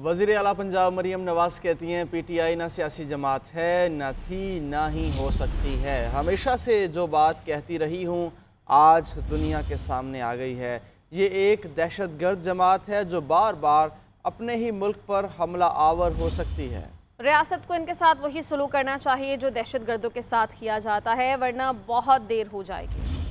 वजीर अला पंजाब मरीम नवाज कहती हैं पी टी आई ना सियासी जमात है ना थी ना ही हो सकती है हमेशा से जो बात कहती रही हूँ आज दुनिया के सामने आ गई है ये एक दहशत गर्द जमात है जो बार बार अपने ही मुल्क पर हमला आवर हो सकती है रियासत को इनके साथ वही सलूक करना चाहिए जो दहशत गर्दों के साथ किया जाता है वरना बहुत देर हो जाएगी